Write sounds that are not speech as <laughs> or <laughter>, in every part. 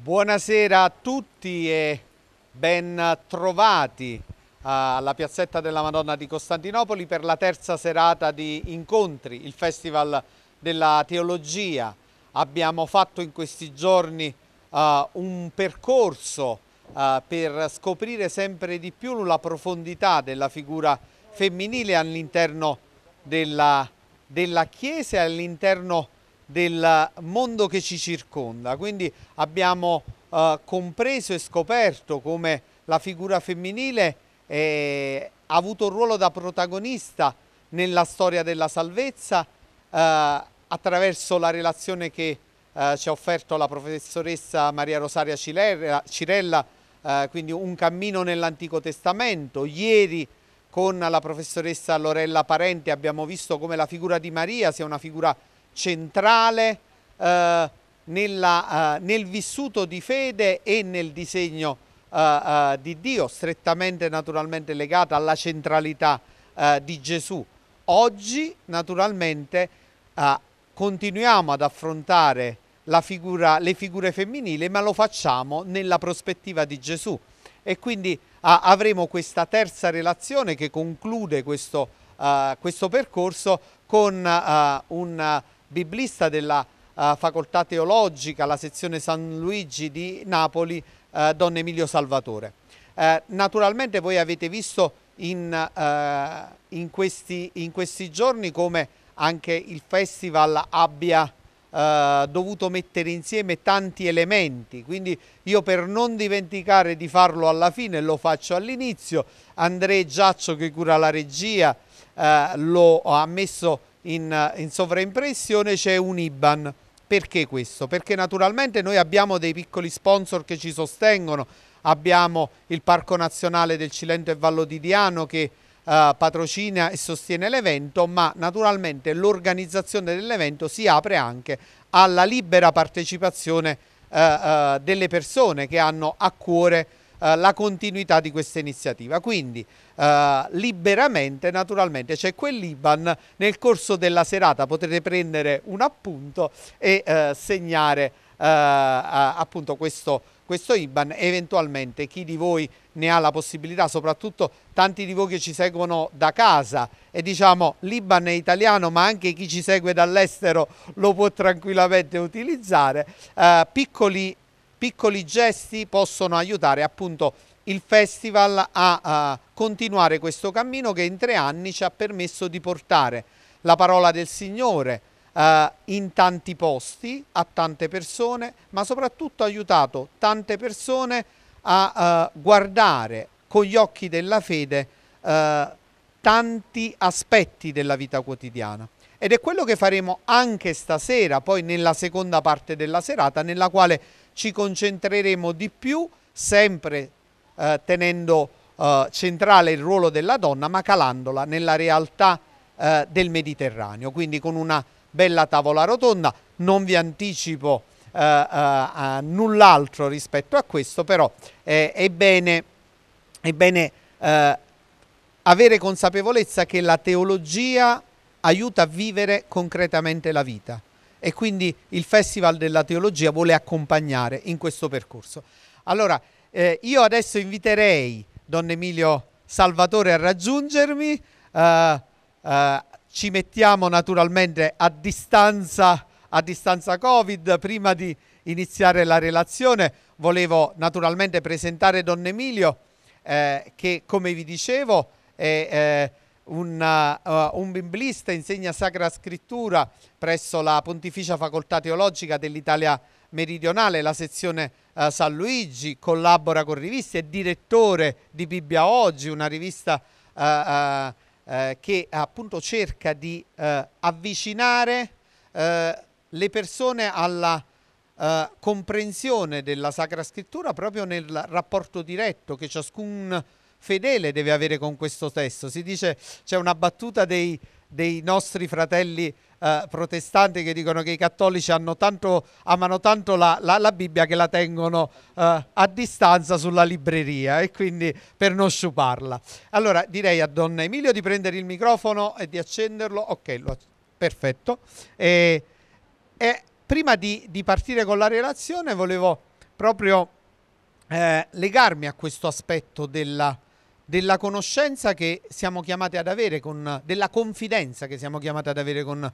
Buonasera a tutti e ben trovati ah, alla piazzetta della Madonna di Costantinopoli per la terza serata di incontri, il Festival della Teologia. Abbiamo fatto in questi giorni uh, un percorso uh, per scoprire sempre di più la profondità della figura femminile all'interno della, della Chiesa e all'interno del mondo che ci circonda. Quindi abbiamo eh, compreso e scoperto come la figura femminile eh, ha avuto un ruolo da protagonista nella storia della salvezza eh, attraverso la relazione che eh, ci ha offerto la professoressa Maria Rosaria Cirella, Cirella eh, quindi un cammino nell'Antico Testamento. Ieri con la professoressa Lorella Parenti abbiamo visto come la figura di Maria sia una figura centrale eh, nella, eh, nel vissuto di fede e nel disegno eh, eh di Dio, strettamente naturalmente legata alla centralità eh, di Gesù. Oggi naturalmente eh, continuiamo ad affrontare figura, le figure femminili, ma lo facciamo nella prospettiva di Gesù. E quindi avremo questa terza relazione che conclude questo, questo percorso con un biblista della uh, facoltà teologica, la sezione San Luigi di Napoli, uh, Don Emilio Salvatore. Uh, naturalmente voi avete visto in, in, questi, in, questi, giorni come anche il festival abbia dovuto mettere insieme tanti elementi, quindi io per non dimenticare di farlo alla fine lo faccio all'inizio, Andrea Giaccio che cura la regia lo ha messo in, eh, in sovraimpressione c'è un IBAN. Perché questo? Perché naturalmente noi abbiamo dei piccoli sponsor che ci sostengono, abbiamo il Parco Nazionale del Cilento e Vallo di Diano che Uh, patrocina e sostiene l'evento, ma naturalmente l'organizzazione dell'evento si apre anche alla libera partecipazione uh, uh, delle persone che hanno a cuore eh, la continuità di questa iniziativa. Quindi eh, liberamente, naturalmente, c'è quell'Iban, nel corso della serata potrete prendere un appunto e eh, segnare eh, appunto questo questo IBAN, eventualmente chi di voi ne ha la possibilità, soprattutto tanti di voi che ci seguono da casa e diciamo l'IBAN è italiano ma anche chi ci segue dall'estero lo può tranquillamente utilizzare, eh, piccoli piccoli gesti possono aiutare appunto il festival a, a continuare questo cammino che in tre anni ci ha permesso di portare la parola del Signore eh, in tanti posti, a tante persone, ma soprattutto ha aiutato tante persone a eh, guardare con gli occhi della fede eh, tanti aspetti della vita quotidiana. Ed è quello che faremo anche stasera, poi nella seconda parte della serata, nella quale ci concentreremo di più, sempre eh, tenendo eh, centrale il ruolo della donna, ma calandola nella realtà eh, del Mediterraneo, quindi con una bella tavola rotonda. Non vi anticipo eh, eh, null'altro rispetto a questo, però eh, è bene, è bene avere consapevolezza che la teologia aiuta a vivere concretamente la vita e quindi il Festival della Teologia vuole accompagnare in questo percorso. Allora, eh, io adesso inviterei Don Emilio Salvatore a raggiungermi, eh, eh, ci mettiamo naturalmente a distanza, a distanza Covid prima di iniziare la relazione. Volevo naturalmente presentare Don Emilio eh, che, come vi dicevo, è eh, una, uh, un eh, eh, biblista, insegna Sacra Scrittura presso la Pontificia Facoltà Teologica dell'Italia Meridionale, la sezione uh, San Luigi, collabora con riviste, è direttore di Bibbia Oggi, una rivista uh, che appunto cerca di avvicinare le persone alla comprensione della Sacra Scrittura proprio nel rapporto diretto che ciascun fedele deve avere con questo testo. Si dice, c'è una battuta dei, dei nostri fratelli eh, protestanti che dicono che i cattolici tanto, amano tanto la, la, la, Bibbia che la tengono eh, a distanza sulla libreria e quindi per non sciuparla. Allora direi a Don Emilio di prendere il microfono e di accenderlo. Ok, lo, perfetto. E, e prima di, di, partire con la relazione volevo proprio eh, legarmi a questo aspetto della, della conoscenza che siamo chiamati ad avere, con, della confidenza che siamo chiamati ad avere con,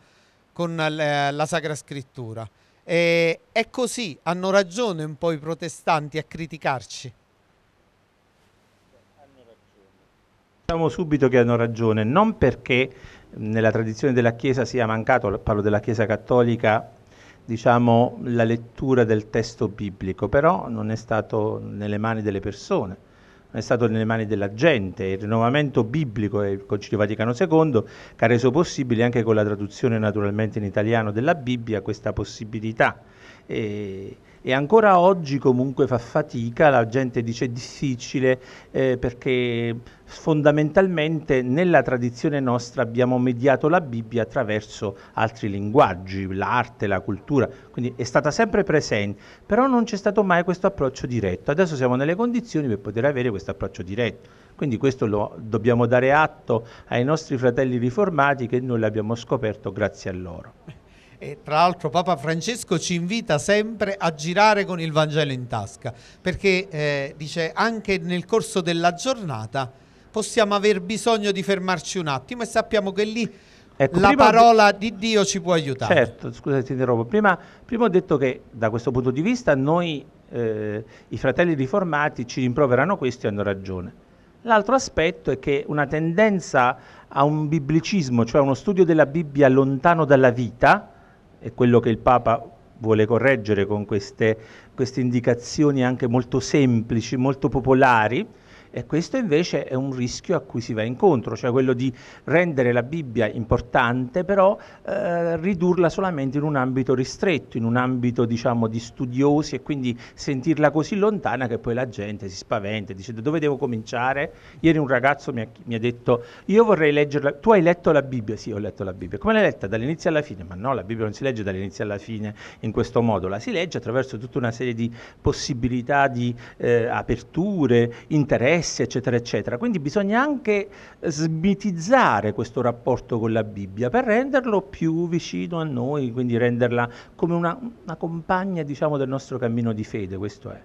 con la, eh, la Sacra Scrittura. E è così, hanno ragione un po' i protestanti a criticarci. Diciamo subito che hanno ragione, non perché nella tradizione della Chiesa sia mancato, parlo della Chiesa cattolica, diciamo, la lettura del testo biblico, però non è stato nelle mani delle persone è stato nelle mani della gente. Il rinnovamento biblico e il Concilio Vaticano II che ha reso possibile anche con la traduzione naturalmente in italiano della Bibbia questa possibilità. E e ancora oggi comunque fa fatica, la gente dice difficile eh, perché fondamentalmente nella tradizione nostra abbiamo mediato la Bibbia attraverso altri linguaggi, l'arte, la cultura, quindi è stata sempre presente, però non c'è stato mai questo approccio diretto. Adesso siamo nelle condizioni per poter avere questo approccio diretto. Quindi questo lo dobbiamo dare atto ai nostri fratelli riformati che noi l'abbiamo scoperto grazie a loro. E tra l'altro Papa Francesco ci invita sempre a girare con il Vangelo in tasca, perché eh, dice anche nel corso della giornata possiamo aver bisogno di fermarci un attimo e sappiamo che lì ecco, la parola di... di Dio ci può aiutare. Certo, scusa se ti interrompo. Prima, prima, ho detto che da questo punto di vista noi, eh, i fratelli riformati, ci rimproverano questo e hanno ragione. L'altro aspetto è che una tendenza a un biblicismo, cioè uno studio della Bibbia lontano dalla vita, è quello che il Papa vuole correggere con queste, queste indicazioni anche molto semplici, molto popolari, e questo invece è un rischio a cui si va incontro, cioè quello di rendere la Bibbia importante, però eh, ridurla solamente in un ambito ristretto, in un ambito diciamo di studiosi e quindi sentirla così lontana che poi la gente si spaventa, dice da dove devo cominciare? Ieri un ragazzo mi ha, mi ha detto io vorrei leggerla, tu hai letto la Bibbia? Sì, ho letto la Bibbia. Come l'hai letta? Dall'inizio alla fine? Ma no, la Bibbia non si legge dall'inizio alla fine in questo modo, la si legge attraverso tutta una serie di possibilità di eh, aperture, interessi, interessi, eccetera, eccetera. Quindi bisogna anche smitizzare questo rapporto con la Bibbia per renderlo più vicino a noi, quindi renderla come una, una compagna diciamo, del nostro cammino di fede, questo è.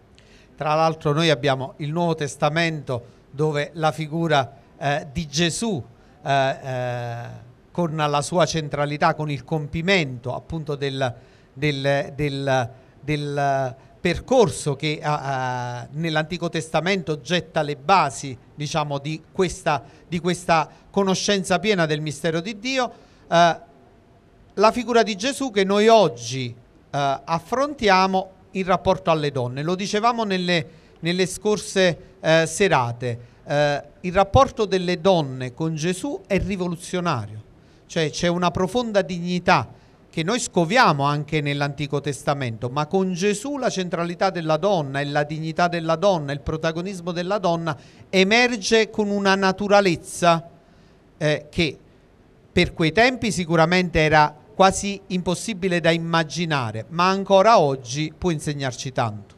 Tra l'altro noi abbiamo il Nuovo Testamento dove la figura eh, di Gesù eh, eh, con la sua centralità, con il compimento appunto del, del, del, del percorso che uh, nell'Antico Testamento getta le basi diciamo, di, questa, di, questa, conoscenza piena del mistero di Dio, uh, la figura di Gesù che noi oggi uh, affrontiamo in rapporto alle donne. Lo dicevamo nelle, nelle scorse eh, serate, il rapporto delle donne con Gesù è rivoluzionario, cioè c'è una profonda dignità che noi scoviamo anche nell'Antico Testamento, ma con Gesù la centralità della donna e la dignità della donna, il protagonismo della donna emerge con una naturalezza eh, che per quei tempi sicuramente era quasi impossibile da immaginare, ma ancora oggi può insegnarci tanto.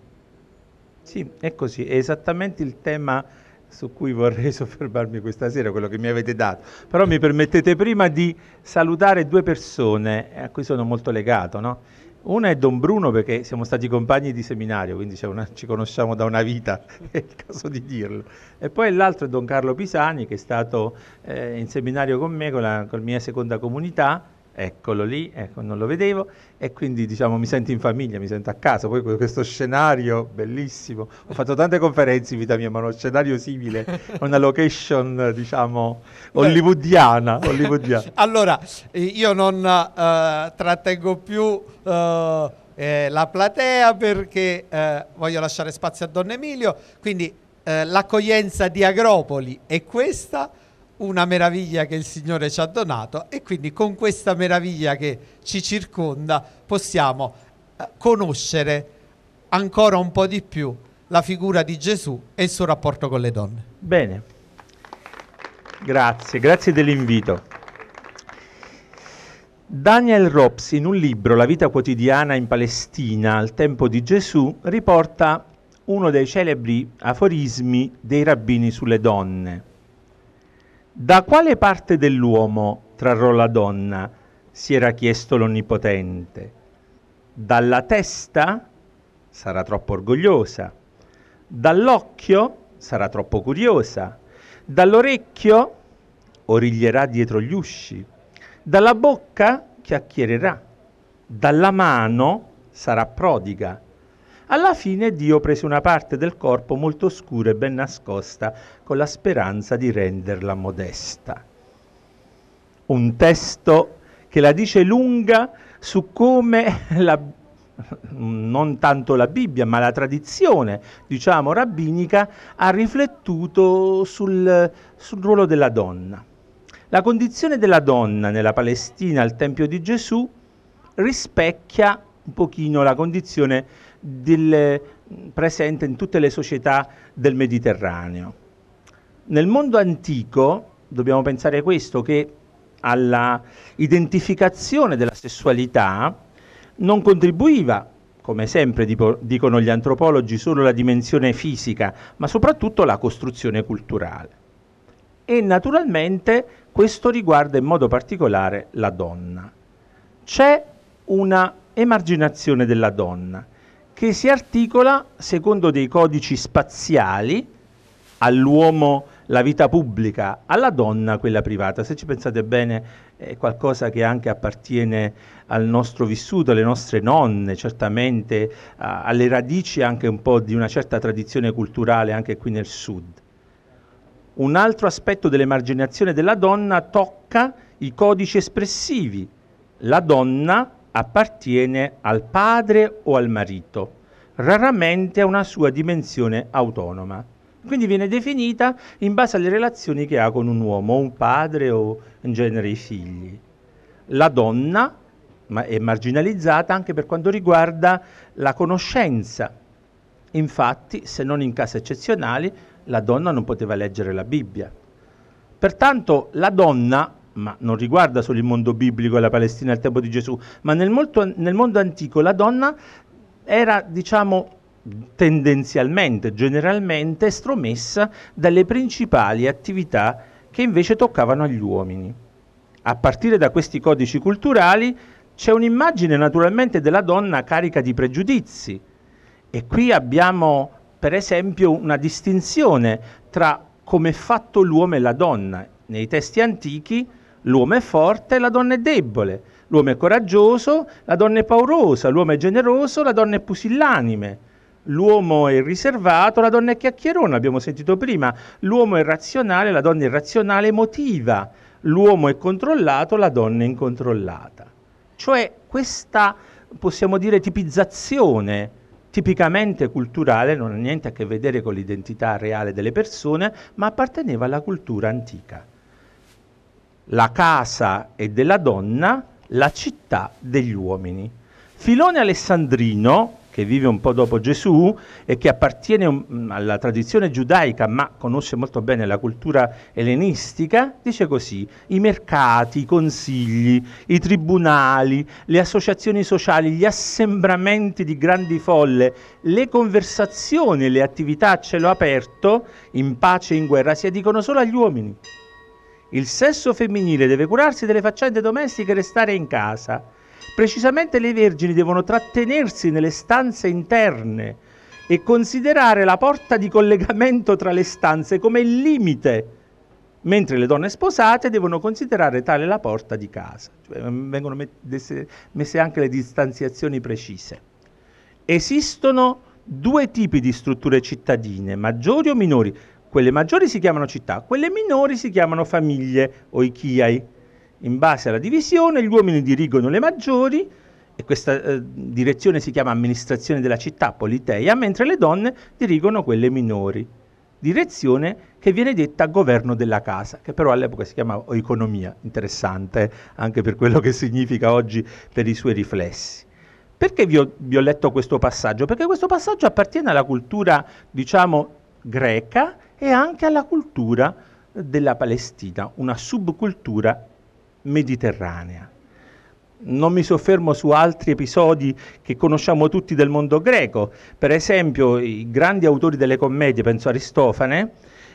Sì, è così, è esattamente il tema su cui vorrei <laughs> soffermarmi questa sera, quello che mi avete dato. Però mi permettete prima di salutare due persone eh, a cui sono molto legato. No? Una è Don Bruno perché siamo stati compagni di seminario, quindi una, ci conosciamo da una vita, <laughs> è il caso di dirlo. E poi l'altro è Don Carlo Pisani che è stato eh, in seminario con me, con la con mia seconda comunità eccolo lì, ecco, non lo vedevo e quindi diciamo mi sento in famiglia, mi sento a casa, poi questo scenario bellissimo, ho fatto tante conferenze in vita mia, ma uno scenario simile, una location diciamo hollywoodiana. hollywoodiana. <laughs> allora, io non uh, trattengo più uh, eh, la platea perché uh, voglio lasciare spazio a Don Emilio, quindi l'accoglienza di Agropoli è questa una meraviglia che il Signore ci ha donato e quindi con questa meraviglia che ci circonda possiamo eh, conoscere ancora un po' di più la figura di Gesù e il suo rapporto con le donne. Bene, grazie, grazie dell'invito. Daniel Robs in un libro La vita quotidiana in Palestina al tempo di Gesù riporta uno dei celebri aforismi dei rabbini sulle donne da quale parte dell'uomo trarrò la donna? si era chiesto l'Onnipotente. Dalla testa? Sarà troppo orgogliosa. Dall'occhio? Sarà troppo curiosa. Dall'orecchio? Origlierà dietro gli usci. Dalla bocca? Chiacchiererà. Dalla mano? Sarà prodiga alla fine Dio prese una parte del corpo molto scura e ben nascosta con la speranza di renderla modesta. Un testo che la dice lunga su come la, non tanto la Bibbia, ma la tradizione, diciamo, rabbinica, ha riflettuto sul, sul ruolo della donna. La condizione della donna nella Palestina al Tempio di Gesù rispecchia un pochino la condizione del, presente in tutte le società del Mediterraneo. Nel mondo antico dobbiamo pensare a questo, che alla identificazione della sessualità non contribuiva, come sempre dico, dicono gli antropologi, solo la dimensione fisica, ma soprattutto la costruzione culturale. E naturalmente questo riguarda in modo particolare la donna. C'è una emarginazione della donna che si articola secondo dei codici spaziali all'uomo la vita pubblica, alla donna quella privata. Se ci pensate bene è qualcosa che anche appartiene al nostro vissuto, alle nostre nonne, certamente uh, alle radici anche un po' di una certa tradizione culturale anche qui nel sud. Un altro aspetto dell'emarginazione della donna tocca i codici espressivi. La donna appartiene al padre o al marito, raramente ha una sua dimensione autonoma. Quindi viene definita in base alle relazioni che ha con un uomo, un padre o in genere i figli. La donna ma è marginalizzata anche per quanto riguarda la conoscenza. Infatti, se non in casi eccezionali, la donna non poteva leggere la Bibbia. Pertanto la donna ma non riguarda solo il mondo biblico e la Palestina al tempo di Gesù, ma nel, molto, nel mondo antico la donna era, diciamo, tendenzialmente, generalmente estromessa dalle principali attività che invece toccavano agli uomini. A partire da questi codici culturali c'è un'immagine naturalmente della donna carica di pregiudizi e qui abbiamo per esempio una distinzione tra come è fatto l'uomo e la donna. Nei testi antichi L'uomo è forte, la donna è debole. L'uomo è coraggioso, la donna è paurosa. L'uomo è generoso, la donna è pusillanime. L'uomo è riservato, la donna è chiacchierona, abbiamo sentito prima. L'uomo è razionale, la donna è irrazionale, emotiva. L'uomo è controllato, la donna è incontrollata. Cioè questa, possiamo dire, tipizzazione tipicamente culturale, non ha niente a che vedere con l'identità reale delle persone, ma apparteneva alla cultura antica la casa è della donna, la città degli uomini. Filone Alessandrino, che vive un po' dopo Gesù e che appartiene um, alla tradizione giudaica ma conosce molto bene la cultura ellenistica, dice così, i mercati, i consigli, i tribunali, le associazioni sociali, gli assembramenti di grandi folle, le conversazioni e le attività a cielo aperto, in pace e in guerra, si addicono solo agli uomini. Il sesso femminile deve curarsi delle faccende domestiche e restare in casa. Precisamente le vergini devono trattenersi nelle stanze interne e considerare la porta di collegamento tra le stanze come il limite, mentre le donne sposate devono considerare tale la porta di casa. Cioè, mm, vengono messe anche le distanziazioni precise. Esistono due tipi di strutture cittadine, maggiori o minori. Quelle maggiori si chiamano città, quelle minori si chiamano famiglie o ikiai. In base alla divisione gli uomini dirigono le maggiori e questa eh, direzione si chiama amministrazione della città, politeia, mentre le donne dirigono quelle minori. Direzione che viene detta governo della casa, che però all'epoca si chiamava economia, interessante anche per quello che significa oggi per i suoi riflessi. Perché vi ho, vi ho letto questo passaggio? Perché questo passaggio appartiene alla cultura, diciamo, greca e anche alla cultura della Palestina, una subcultura mediterranea. Non mi soffermo su altri episodi che conosciamo tutti del mondo greco, per esempio i grandi autori delle commedie, penso a Aristofane,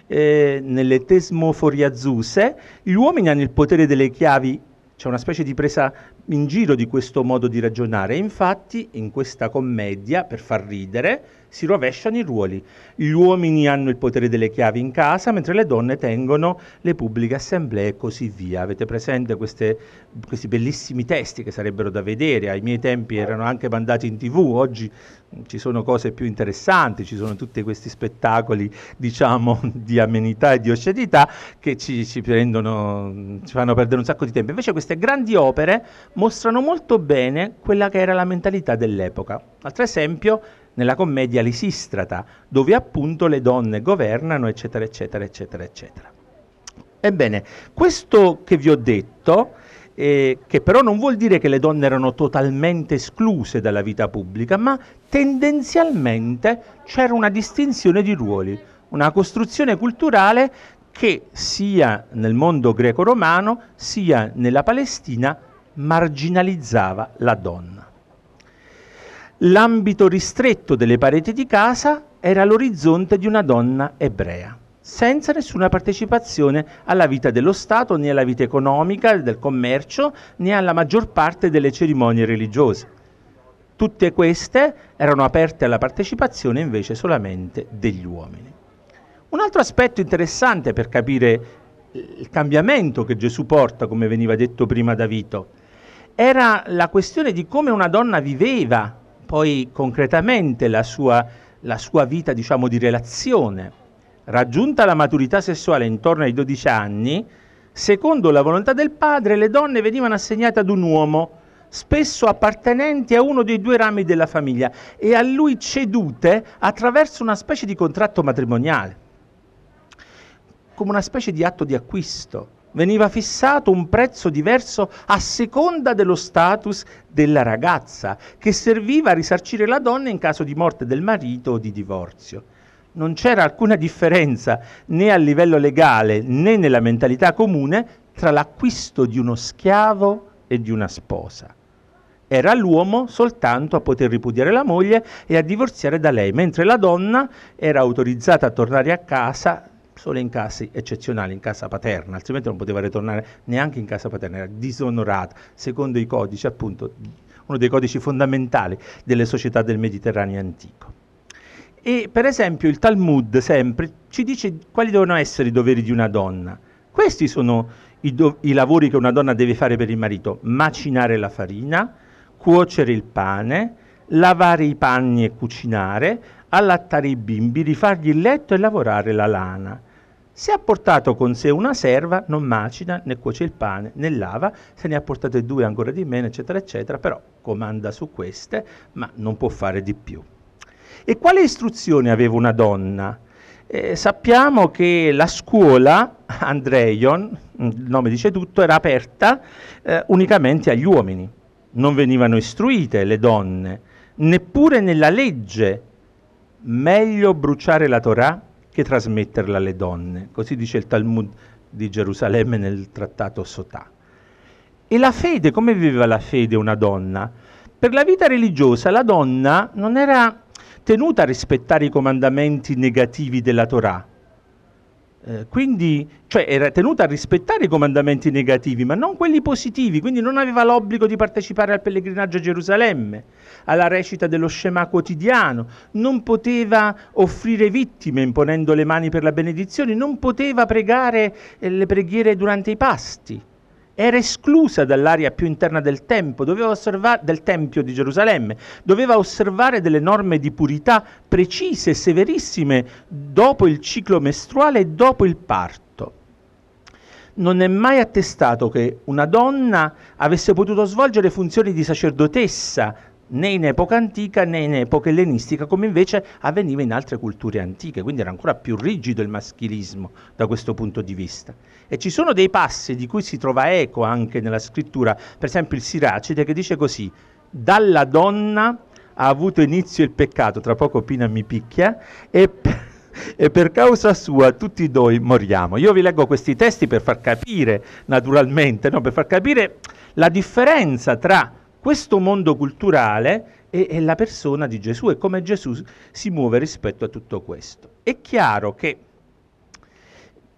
eh, nelle Tesmoforiazuse, gli uomini hanno il potere delle chiavi, c'è cioè una specie di presa in giro di questo modo di ragionare. Infatti, in questa commedia, per far ridere, si rovesciano i ruoli. Gli uomini hanno il potere delle chiavi in casa, mentre le donne tengono le pubbliche assemblee e così via. Avete presente queste, questi bellissimi testi che sarebbero da vedere? Ai miei tempi erano anche mandati in tv, oggi ci sono cose più interessanti, ci sono tutti questi spettacoli, diciamo, <laughs> di amenità e di oscenità che ci, ci, prendono, ci fanno perdere un sacco di tempo. Invece queste grandi opere mostrano molto bene quella che era la mentalità dell'epoca. Altro esempio nella commedia Lisistrata, dove appunto le donne governano, eccetera, eccetera, eccetera, eccetera. Ebbene, questo che vi ho detto, eh, che però non vuol dire che le donne erano totalmente escluse dalla vita pubblica, ma tendenzialmente c'era una distinzione di ruoli, una costruzione culturale che sia nel mondo greco-romano sia nella Palestina marginalizzava la donna. L'ambito ristretto delle pareti di casa era l'orizzonte di una donna ebrea, senza nessuna partecipazione alla vita dello Stato, né alla vita economica, del commercio, né alla maggior parte delle cerimonie religiose. Tutte queste erano aperte alla partecipazione invece solamente degli uomini. Un altro aspetto interessante per capire il cambiamento che Gesù porta, come veniva detto prima da Vito, era la questione di come una donna viveva poi concretamente la sua, la sua vita diciamo, di relazione. Raggiunta la maturità sessuale intorno ai 12 anni, secondo la volontà del padre le donne venivano assegnate ad un uomo, spesso appartenenti a uno dei due rami della famiglia e a lui cedute attraverso una specie di contratto matrimoniale, come una specie di atto di acquisto veniva fissato un prezzo diverso a seconda dello status della ragazza, che serviva a risarcire la donna in caso di morte del marito o di divorzio. Non c'era alcuna differenza né a livello legale né nella mentalità comune tra l'acquisto di uno schiavo e di una sposa. Era l'uomo soltanto a poter ripudiare la moglie e a divorziare da lei, mentre la donna era autorizzata a tornare a casa solo in casi eccezionali, in casa paterna, altrimenti non poteva ritornare neanche in casa paterna, era disonorata, secondo i codici, appunto, uno dei codici fondamentali delle società del Mediterraneo antico. E per esempio il Talmud sempre ci dice quali devono essere i doveri di una donna. Questi sono i, do- i lavori che una donna deve fare per il marito, macinare la farina, cuocere il pane, lavare i panni e cucinare, allattare i bimbi, rifargli il letto e lavorare la lana. Se ha portato con sé una serva, non macina, né cuoce il pane, né lava, se ne ha portate due ancora di meno, eccetera, eccetera, però comanda su queste, ma non può fare di più. E quale istruzione aveva una donna? Eh, sappiamo che la scuola, Andreion, mm, il nome dice tutto, era aperta eh, unicamente agli uomini. Non venivano istruite le donne, neppure nella legge. Meglio bruciare la Torah che trasmetterla alle donne. Così dice il Talmud di Gerusalemme nel trattato Sotà. E la fede, come viveva la fede una donna? Per la vita religiosa la donna non era tenuta a rispettare i comandamenti negativi della Torah, eh, quindi cioè, era tenuta a rispettare i comandamenti negativi, ma non quelli positivi, quindi non aveva l'obbligo di partecipare al pellegrinaggio a Gerusalemme, alla recita dello Shema quotidiano, non poteva offrire vittime imponendo le mani per la benedizione, non poteva pregare eh, le preghiere durante i pasti era esclusa dall'area più interna del, osserva- del, Tempio di Gerusalemme, doveva osservare delle norme di purità precise e severissime dopo il ciclo mestruale e dopo il parto. Non è mai attestato che una donna avesse potuto svolgere funzioni di sacerdotessa, né in epoca antica né in epoca ellenistica, come invece avveniva in altre culture antiche, quindi era ancora più rigido il maschilismo da questo punto di vista. E ci sono dei passi di cui si trova eco anche nella scrittura, per esempio il Siracide che dice così, dalla donna ha avuto inizio il peccato, tra poco Pina mi picchia, e, <laughs> e per causa sua tutti noi moriamo. Io vi leggo questi testi per far capire, naturalmente, no? per far capire la differenza tra questo mondo culturale è, è, la persona di Gesù e come Gesù si muove rispetto a tutto questo. È chiaro che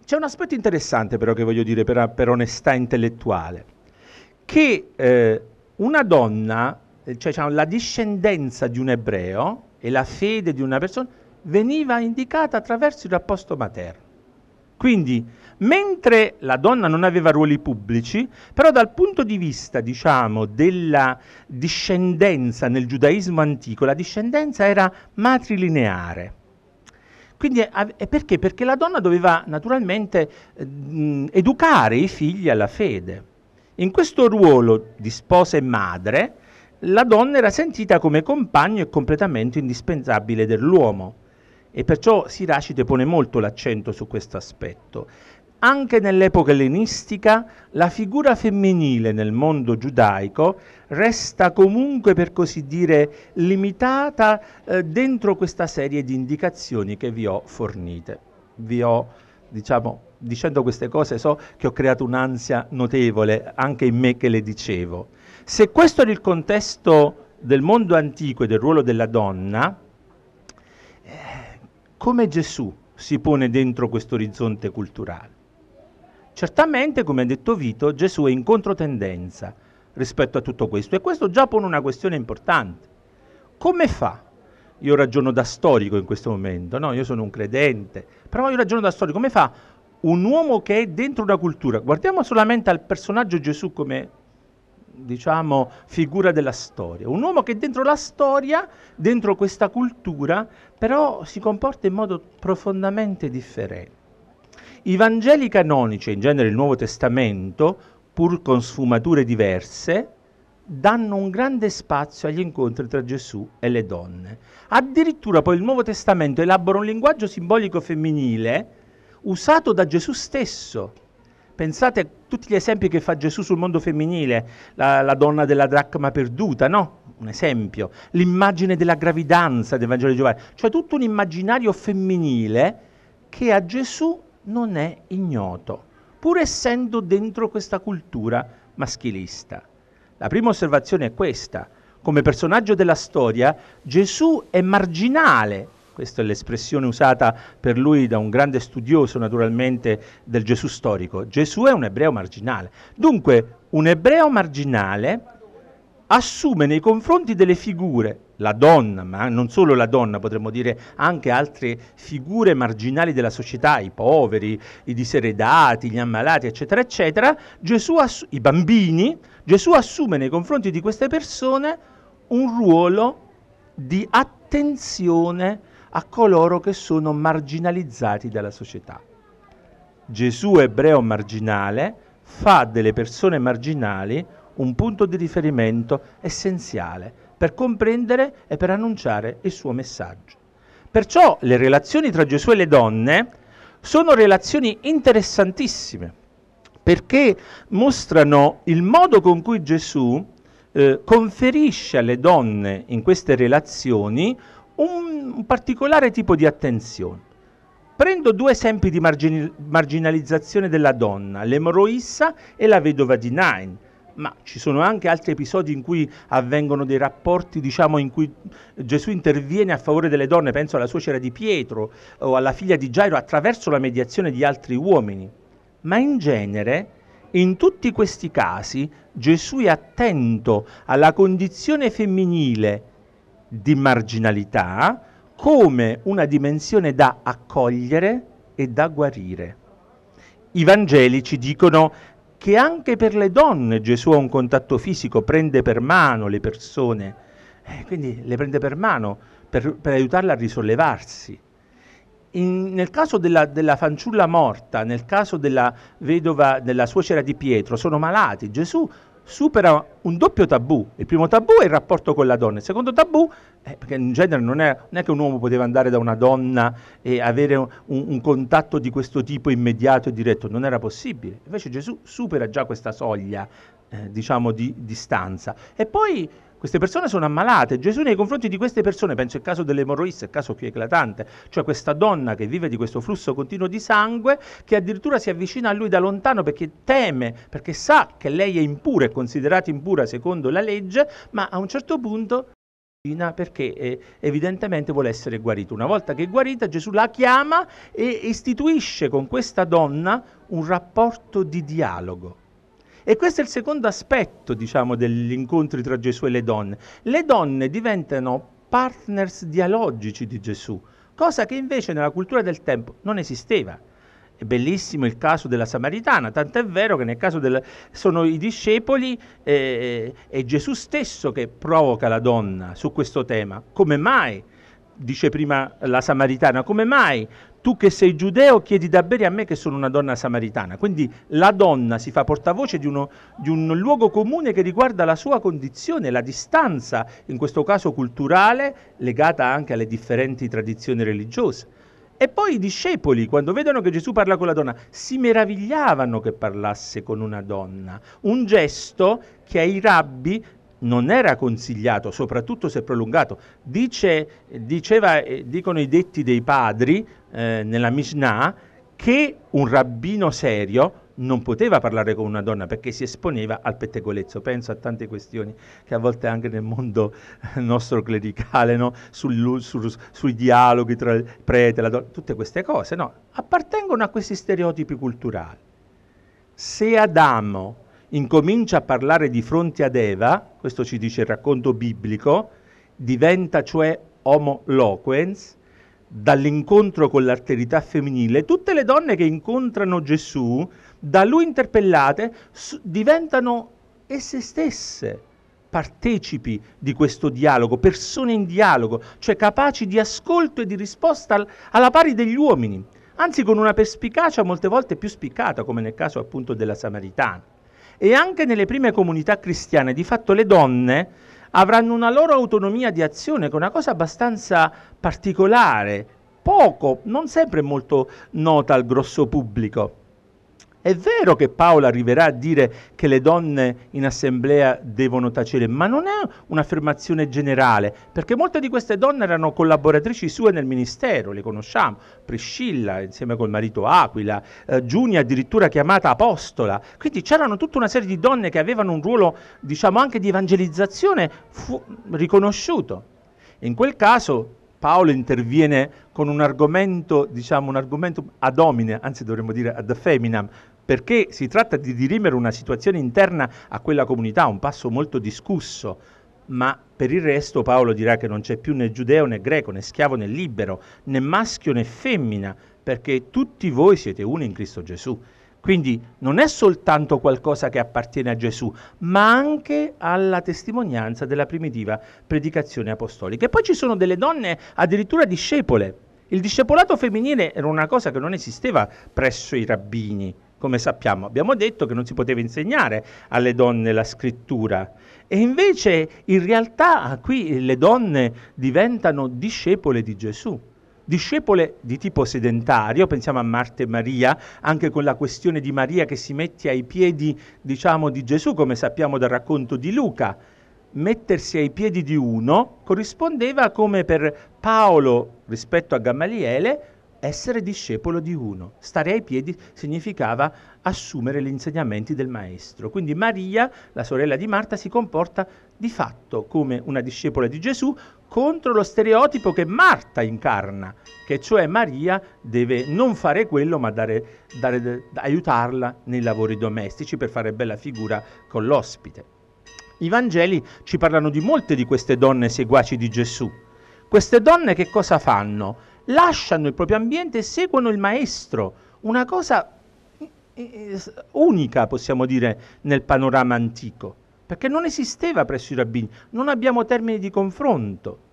c'è un aspetto interessante però che voglio dire per, per onestà intellettuale, che eh, una donna, eh, cioè, cioè la discendenza di un ebreo e la fede di una persona veniva indicata attraverso il rapporto materno. Quindi Mentre la donna non aveva ruoli pubblici, però dal punto di vista, diciamo, della discendenza nel giudaismo antico, la discendenza era matrilineare. Quindi, perché? Perché la donna doveva naturalmente eh, educare i figli alla fede. In questo ruolo di sposa e madre, la donna era sentita come compagno e completamente indispensabile dell'uomo. E perciò Siracide pone molto l'accento su questo aspetto. Anche nell'epoca ellenistica la figura femminile nel mondo giudaico resta comunque per così dire limitata eh, dentro questa serie di indicazioni che vi ho fornite. Vi ho, diciamo, dicendo queste cose so che ho creato un'ansia notevole anche in me che le dicevo. Se questo era il contesto del mondo antico e del ruolo della donna, eh, come Gesù si pone dentro questo orizzonte culturale? Certamente, come ha detto Vito, Gesù è in controtendenza rispetto a tutto questo e questo già pone una questione importante. Come fa? Io ragiono da storico in questo momento, no? Io sono un credente, però io ragiono da storico. Come fa un uomo che è dentro una cultura? Guardiamo solamente al personaggio Gesù come diciamo, figura della storia. Un uomo che è dentro la storia, dentro questa cultura, però si comporta in modo profondamente differente. I Vangeli canonici, in genere il Nuovo Testamento, pur con sfumature diverse, danno un grande spazio agli incontri tra Gesù e le donne. Addirittura poi il Nuovo Testamento elabora un linguaggio simbolico femminile usato da Gesù stesso. Pensate a tutti gli esempi che fa Gesù sul mondo femminile, la, la donna della dracma perduta, no? Un esempio, l'immagine della gravidanza del Vangelo di Giovanni, cioè tutto un immaginario femminile che a Gesù non è ignoto, pur essendo dentro questa cultura maschilista. La prima osservazione è questa. Come personaggio della storia, Gesù è marginale. Questa è l'espressione usata per lui da un grande studioso, naturalmente, del Gesù storico. Gesù è un ebreo marginale. Dunque, un ebreo marginale assume nei confronti delle figure la donna, ma non solo la donna, potremmo dire anche altre figure marginali della società, i poveri, i diseredati, gli ammalati, eccetera, eccetera, assu- i bambini, Gesù assume nei confronti di queste persone un ruolo di attenzione a coloro che sono marginalizzati dalla società. Gesù ebreo marginale fa delle persone marginali un punto di riferimento essenziale per comprendere e per annunciare il suo messaggio. Perciò le relazioni tra Gesù e le donne sono relazioni interessantissime, perché mostrano il modo con cui Gesù eh, conferisce alle donne in queste relazioni un, un, particolare tipo di attenzione. Prendo due esempi di margin- marginalizzazione della donna, l'emoroissa e la vedova di Nain ma ci sono anche altri episodi in cui avvengono dei rapporti, diciamo, in cui Gesù interviene a favore delle donne, penso alla suocera di Pietro o alla figlia di Gairo attraverso la mediazione di altri uomini. Ma in genere, in tutti questi casi, Gesù è attento alla condizione femminile di marginalità come una dimensione da accogliere e da guarire. I Vangeli ci dicono che anche per le donne Gesù ha un contatto fisico, prende per mano le persone, eh, quindi le prende per mano per, per aiutarle a risollevarsi. In, nel caso della, della, fanciulla morta, nel caso della vedova, della suocera di Pietro, sono malati. Gesù supera un doppio tabù. Il primo tabù è il rapporto con la donna, il secondo tabù è eh, perché in genere non è, non è che un uomo poteva andare da una donna e avere un, un, contatto di questo tipo immediato e diretto, non era possibile. Invece Gesù supera già questa soglia, eh, diciamo, di distanza. E poi queste persone sono ammalate. Gesù nei confronti di queste persone, penso il caso dell'emorroissa, il caso più eclatante, cioè questa donna che vive di questo flusso continuo di sangue, che addirittura si avvicina a lui da lontano perché teme, perché sa che lei è impura, è considerata impura secondo la legge, ma a un certo punto perché eh, evidentemente vuole essere guarita. Una volta che è guarita Gesù la chiama e istituisce con questa donna un rapporto di dialogo. E questo è il secondo aspetto, diciamo, degli incontri tra Gesù e le donne. Le donne diventano partners dialogici di Gesù, cosa che invece nella cultura del tempo non esisteva. È bellissimo il caso della Samaritana, tant'è vero che nel caso del, sono i discepoli e eh, eh Gesù stesso che provoca la donna su questo tema. Come mai? Dice prima la Samaritana, come mai tu che sei giudeo chiedi da bere a me che sono una donna samaritana. Quindi la donna si fa portavoce di, uno, di, un luogo comune che riguarda la sua condizione, la distanza, in questo caso culturale, legata anche alle differenti tradizioni religiose. E poi i discepoli, quando vedono che Gesù parla con la donna, si meravigliavano che parlasse con una donna. Un gesto che ai rabbi non era consigliato, soprattutto se prolungato. Dice, diceva, eh, dicono i detti dei padri eh, nella Mishnah che un rabbino serio non poteva parlare con una donna perché si esponeva al pettegolezzo. Penso a tante questioni che a volte anche nel mondo eh, nostro clericale, no? sul, su, sui dialoghi tra il prete e la donna, tutte queste cose no? appartengono a questi stereotipi culturali. Se Adamo incomincia a parlare di fronte ad Eva, questo ci dice il racconto biblico, diventa cioè homo loquens, dall'incontro con l'arterità femminile, tutte le donne che incontrano Gesù, da lui interpellate, diventano esse stesse partecipi di questo dialogo, persone in dialogo, cioè capaci di ascolto e di risposta al, alla pari degli uomini, anzi con una perspicacia molte volte più spiccata, come nel caso appunto della Samaritana e anche nelle prime comunità cristiane di fatto le donne avranno una loro autonomia di azione che è una cosa abbastanza particolare, poco, non sempre molto nota al grosso pubblico. È vero che Paolo arriverà a dire che le donne in assemblea devono tacere, ma non è un'affermazione generale, perché molte di queste donne erano collaboratrici sue nel ministero, le conosciamo, Priscilla insieme col marito Aquila, eh, Giunia addirittura chiamata apostola, quindi c'erano tutta una serie di donne che avevano un ruolo diciamo anche di evangelizzazione fu- riconosciuto. In quel caso Paolo interviene con un argomento, diciamo, un argomento ad homine, anzi dovremmo dire ad feminam, perché si tratta di dirimere una situazione interna a quella comunità, un passo molto discusso, ma per il resto Paolo dirà che non c'è più né giudeo né greco, né schiavo né libero, né maschio né femmina, perché tutti voi siete uno in Cristo Gesù. Quindi non è soltanto qualcosa che appartiene a Gesù, ma anche alla testimonianza della primitiva predicazione apostolica. E poi ci sono delle donne addirittura discepole. Il discepolato femminile era una cosa che non esisteva presso i rabbini come sappiamo. Abbiamo detto che non si poteva insegnare alle donne la scrittura e invece in realtà ah, qui le donne diventano discepole di Gesù. Discepole di tipo sedentario, pensiamo a Marte e Maria, anche con la questione di Maria che si mette ai piedi, diciamo, di Gesù, come sappiamo dal racconto di Luca. Mettersi ai piedi di uno corrispondeva come per Paolo rispetto a Gamaliele essere discepolo di uno. Stare ai piedi significava assumere gli insegnamenti del maestro. Quindi Maria, la sorella di Marta, si comporta di fatto come una discepola di Gesù contro lo stereotipo che Marta incarna, che cioè Maria deve non fare quello ma dare, dare, aiutarla nei lavori domestici per fare bella figura con l'ospite. I Vangeli ci parlano di molte di queste donne seguaci di Gesù. Queste donne che cosa fanno? lasciano il proprio ambiente e seguono il maestro, una cosa eh, eh, unica possiamo dire nel panorama antico, perché non esisteva presso i rabbini, non abbiamo termini di confronto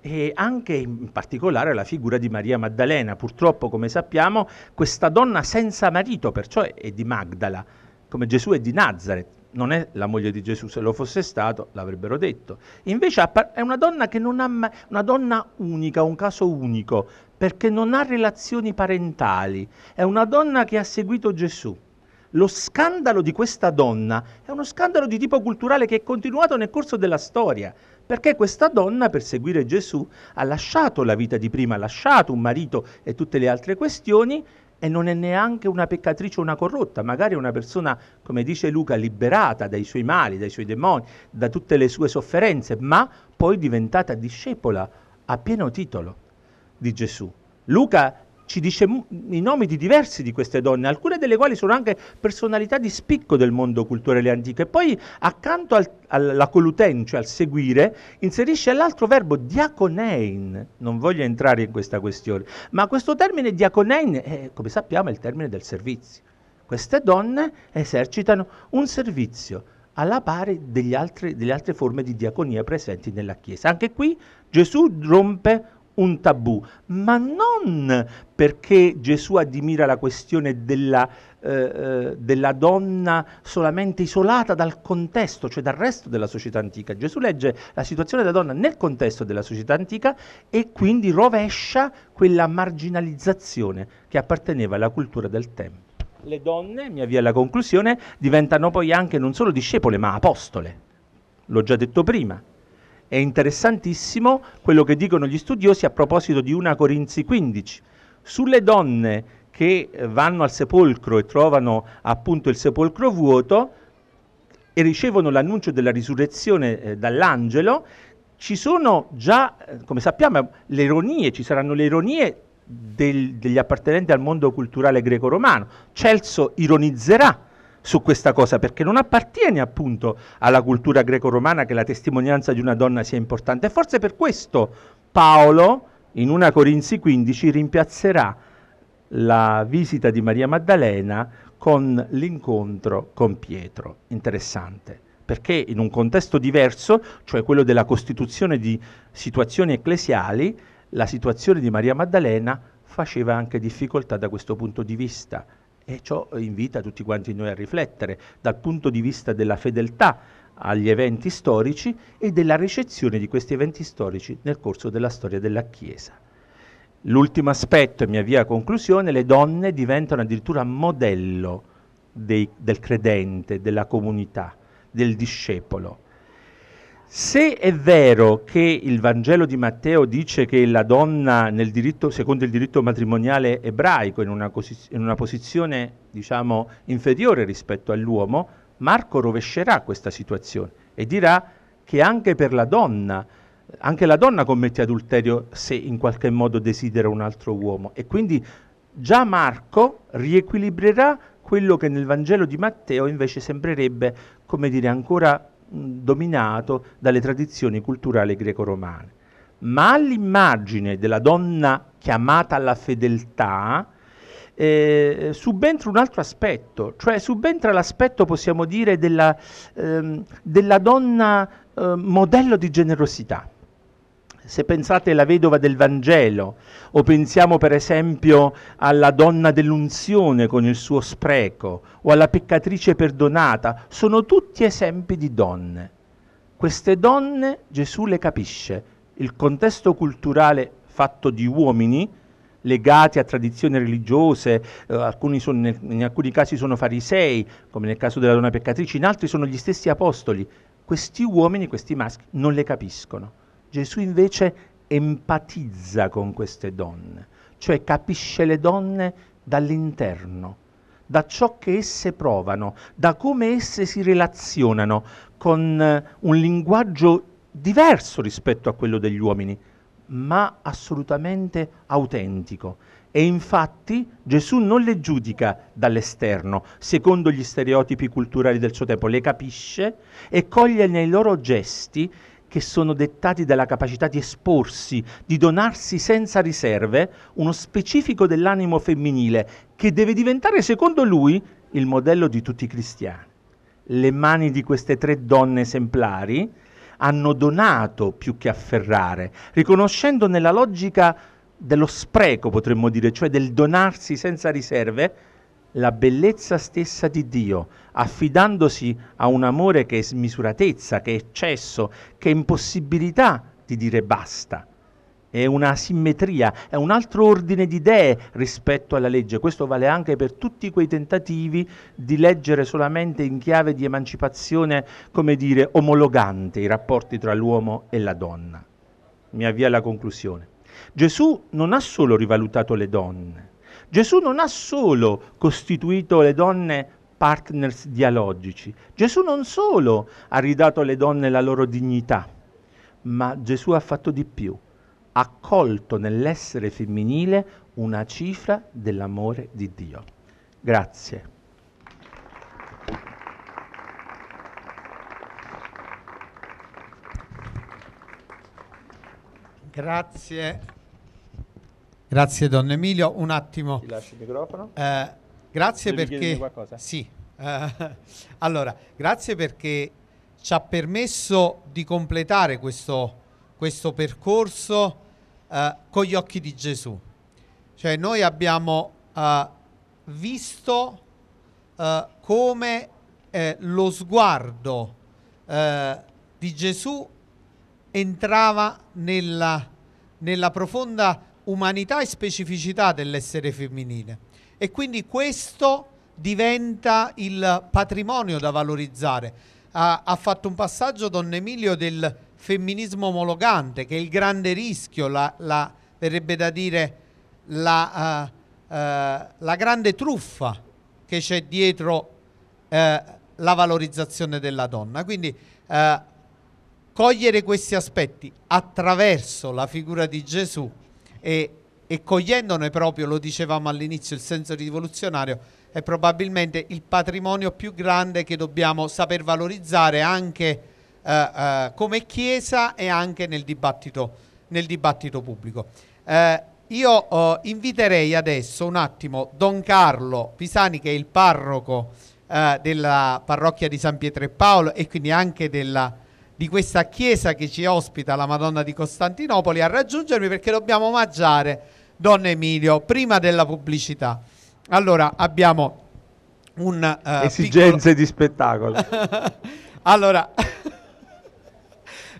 e anche in particolare la figura di Maria Maddalena. Purtroppo, come sappiamo, questa donna senza marito, perciò è di Magdala, come Gesù è di Nazareth non è la moglie di Gesù, se lo fosse stato l'avrebbero detto. Invece è una donna che non ha mai, una donna unica, un caso unico, perché non ha relazioni parentali, è una donna che ha seguito Gesù. Lo scandalo di questa donna è uno scandalo di tipo culturale che è continuato nel corso della storia, perché questa donna per seguire Gesù ha lasciato la vita di prima, ha lasciato un marito e tutte le altre questioni e non è neanche una peccatrice o una corrotta, magari è una persona, come dice Luca, liberata dai suoi mali, dai suoi demoni, da tutte le sue sofferenze, ma poi diventata discepola a pieno titolo di Gesù. Luca ci dice i nomi di diversi di queste donne, alcune delle quali sono anche personalità di spicco del mondo culturale antico. E poi accanto al, alla coluten, cioè al seguire, inserisce l'altro verbo diaconein. Non voglio entrare in questa questione, ma questo termine diaconein, è, come sappiamo, è il termine del servizio. Queste donne esercitano un servizio alla pari altri, delle altre forme di diaconia presenti nella Chiesa. Anche qui Gesù rompe un tabù, ma non perché Gesù admira la questione della, eh, eh, della, donna solamente isolata dal contesto, cioè dal resto della società antica. Gesù legge la situazione della donna nel contesto della società antica e quindi rovescia quella marginalizzazione che apparteneva alla cultura del tempo. Le donne, mi avvio alla conclusione, diventano poi anche non solo discepole ma apostole. L'ho già detto prima, è interessantissimo quello che dicono gli studiosi a proposito di 1 Corinzi 15. Sulle donne che eh, vanno al sepolcro e trovano appunto il sepolcro vuoto e ricevono l'annuncio della risurrezione eh, dall'angelo, ci sono già, eh, come sappiamo, le ironie, ci saranno le ironie del, degli appartenenti al mondo culturale greco-romano. Celso ironizzerà su questa cosa perché non appartiene appunto alla cultura greco-romana che la testimonianza di una donna sia importante. Forse per questo Paolo in una Corinzi 15 rimpiazzerà la visita di Maria Maddalena con l'incontro con Pietro. Interessante perché in un contesto diverso, cioè quello della costituzione di situazioni ecclesiali, la situazione di Maria Maddalena faceva anche difficoltà da questo punto di vista. E ciò invita tutti quanti noi a riflettere dal punto di vista della fedeltà agli eventi storici e della ricezione di questi eventi storici nel corso della storia della Chiesa. L'ultimo aspetto, e mi avvia a conclusione, le donne diventano addirittura modello dei, del credente, della comunità, del discepolo. Se è vero che il Vangelo di Matteo dice che la donna, diritto, secondo il diritto matrimoniale ebraico, è in, in una, posizione diciamo, inferiore rispetto all'uomo, Marco rovescerà questa situazione e dirà che anche per la donna, anche la donna commette adulterio se in qualche modo desidera un altro uomo. E quindi già Marco riequilibrerà quello che nel Vangelo di Matteo invece sembrerebbe, come dire, ancora Mm, dominato dalle tradizioni culturali greco-romane. Ma all'immagine della donna chiamata alla fedeltà eh, subentra un altro aspetto, cioè subentra l'aspetto, possiamo dire, della, ehm, della donna eh, modello di generosità se pensate alla vedova del Vangelo o pensiamo per esempio alla donna dell'unzione con il suo spreco o alla peccatrice perdonata, sono tutti esempi di donne. Queste donne Gesù le capisce, il contesto culturale fatto di uomini legati a tradizioni religiose, eh, alcuni sono, nel, in alcuni casi sono farisei, come nel caso della donna peccatrice, in altri sono gli stessi apostoli. Questi uomini, questi maschi, non le capiscono. Gesù invece empatizza con queste donne, cioè capisce le donne dall'interno, da ciò che esse provano, da come esse si relazionano con eh, un linguaggio diverso rispetto a quello degli uomini, ma assolutamente autentico. E infatti Gesù non le giudica dall'esterno, secondo gli stereotipi culturali del suo tempo, le capisce e coglie nei loro gesti che sono dettati dalla capacità di esporsi, di donarsi senza riserve, uno specifico dell'animo femminile che deve diventare, secondo lui, il modello di tutti i cristiani. Le mani di queste tre donne esemplari hanno donato più che afferrare, riconoscendo nella logica dello spreco, potremmo dire, cioè del donarsi senza riserve, la bellezza stessa di Dio, affidandosi a un amore che è smisuratezza, che è eccesso, che è impossibilità di dire basta. È una simmetria, è un altro ordine di idee rispetto alla legge. Questo vale anche per tutti quei tentativi di leggere solamente in chiave di emancipazione, come dire, omologante i rapporti tra l'uomo e la donna. Mi avvia alla conclusione. Gesù non ha solo rivalutato le donne, Gesù non ha solo costituito le donne partners dialogici, Gesù non solo ha ridato alle donne la loro dignità, ma Gesù ha fatto di più, ha colto nell'essere femminile una cifra dell'amore di Dio. Grazie. Grazie Grazie Don Emilio, un attimo. Ti lascio il microfono. Eh, grazie Devi perché... Sì. Eh, <laughs> allora, grazie perché ci ha permesso di completare questo, questo percorso eh, con gli occhi di Gesù. Cioè noi abbiamo eh, visto eh, come eh, lo sguardo di Gesù entrava nella, nella profonda umanità e specificità dell'essere femminile e quindi questo diventa il patrimonio da valorizzare. Ha, ha fatto un passaggio Don Emilio del femminismo omologante, che è il grande rischio, la, la verrebbe da dire la, uh, uh, la, grande truffa che c'è dietro uh, la valorizzazione della donna. Quindi cogliere questi aspetti attraverso la figura di Gesù e, e cogliendone proprio, lo dicevamo all'inizio, il senso rivoluzionario, è probabilmente il patrimonio più grande che dobbiamo saper valorizzare anche eh, eh, come Chiesa e anche nel dibattito, nel dibattito pubblico. Eh, io eh, inviterei adesso un attimo Don Carlo Pisani, che è il parroco eh, della parrocchia di San Pietro e Paolo e quindi anche della di questa chiesa che ci ospita, la Madonna di Costantinopoli, a raggiungermi perché dobbiamo omaggiare Don Emilio prima della pubblicità. Allora, abbiamo un... Uh, Esigenze piccolo... di spettacolo. <laughs> allora... <laughs>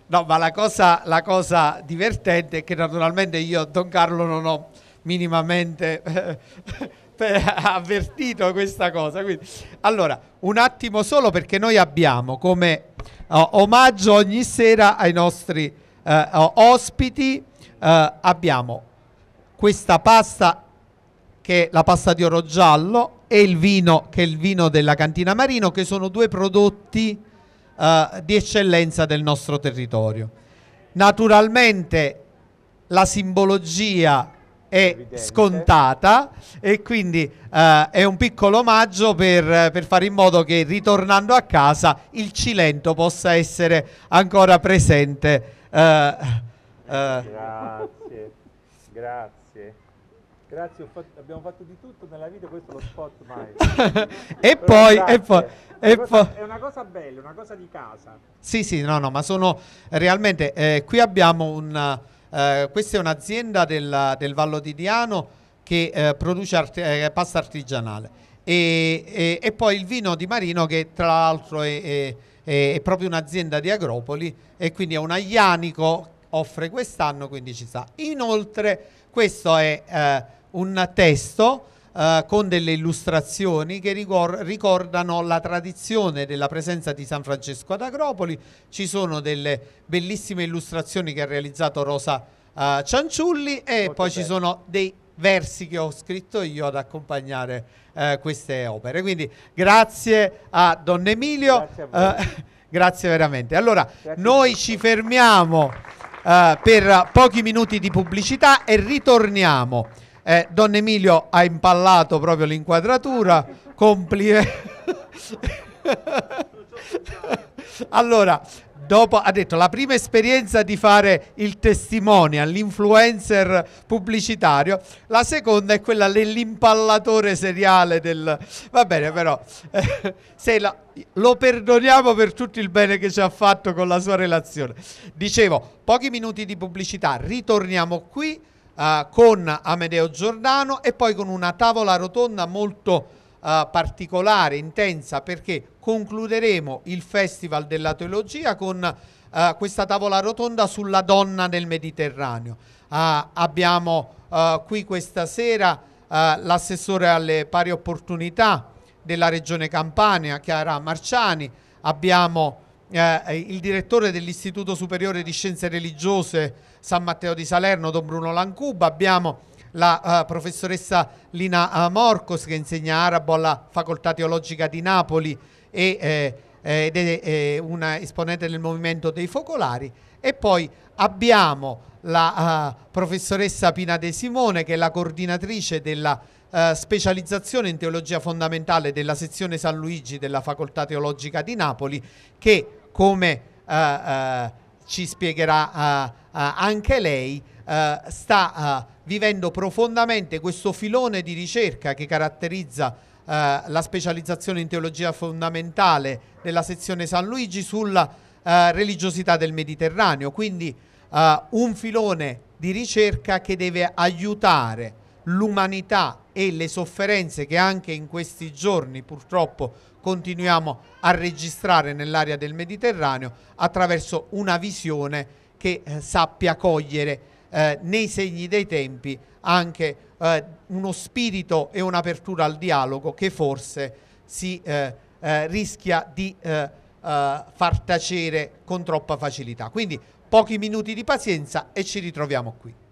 no, ma la cosa, la cosa divertente è che naturalmente io a Don Carlo non ho minimamente <laughs> ha <laughs> avvertito questa cosa. Quindi, allora, un attimo solo perché noi abbiamo come oh, omaggio ogni sera ai nostri eh, ospiti, eh, abbiamo questa pasta che è la pasta di oro giallo e il vino che è il vino della Cantina Marino, che sono due prodotti eh, di eccellenza del nostro territorio. Naturalmente la simbologia è scontata e quindi uh, è un piccolo omaggio per, per, fare in modo che ritornando a casa il Cilento possa essere ancora presente. Uh, uh. Grazie, grazie. Grazie, fatto, abbiamo fatto di tutto nella vita, questo è lo spot mai. <laughs> e, poi, e, poi, è, una cosa, è una cosa bella, una cosa di casa. Sì, sì, no, no, ma sono realmente, eh, qui abbiamo un eh, questa è un'azienda del, del, Vallo di Diano che eh, produce art eh, pasta artigianale. E, e, e, poi il vino di Marino che tra l'altro è, è, è proprio un'azienda di Agropoli e quindi è un aglianico, offre quest'anno, quindi ci sta. Inoltre questo è eh, un testo eh, con delle illustrazioni che ricordano la tradizione della presenza di San Francesco ad Agropoli. Ci sono delle bellissime illustrazioni che ha realizzato Rosa eh, Cianciulli e Molto poi bello. ci sono dei versi che ho scritto io ad accompagnare eh, queste opere. Quindi grazie a Don Emilio. Grazie, a eh, <laughs> grazie veramente. Allora, grazie noi ci fermiamo eh, per pochi minuti di pubblicità e ritorniamo. Eh, Don Emilio ha impallato proprio l'inquadratura. Complimenti. <laughs> allora, dopo ha detto la prima esperienza di fare il testimone all'influencer pubblicitario, la seconda è quella dell'impallatore seriale del... Va bene però, eh, se la, lo perdoniamo per tutto il bene che ci ha fatto con la sua relazione. Dicevo, pochi minuti di pubblicità, ritorniamo qui eh, con Amedeo Giordano e poi con una tavola rotonda molto eh, particolare, intensa, perché concluderemo il Festival della Teologia con eh, questa tavola rotonda sulla donna nel Mediterraneo. Eh, abbiamo eh, qui questa sera l'assessore alle pari opportunità della Regione Campania, Chiara Marciani, abbiamo eh, il direttore dell'Istituto Superiore di Scienze Religiose San Matteo di Salerno, Don Bruno Lancuba, abbiamo la uh, professoressa Lina uh, Morcos che insegna arabo alla Facoltà Teologica di Napoli e, eh, eh ed è, è una esponente del movimento dei focolari e poi abbiamo la uh, professoressa Pina De Simone che è la coordinatrice della Uh, specializzazione in teologia fondamentale della sezione San Luigi della Facoltà Teologica di Napoli che come uh, uh, ci spiegherà eh, eh, anche lei, eh, sta vivendo profondamente questo filone di ricerca che caratterizza la specializzazione in teologia fondamentale della sezione San Luigi sulla religiosità del Mediterraneo, quindi un filone di ricerca che deve aiutare l'umanità e le sofferenze che anche in questi giorni purtroppo continuiamo a registrare nell'area del Mediterraneo attraverso una visione che eh, sappia cogliere eh, nei segni dei tempi anche eh, uno spirito e un'apertura al dialogo che forse si eh, eh, rischia di eh, far tacere con troppa facilità. Quindi pochi minuti di pazienza e ci ritroviamo qui.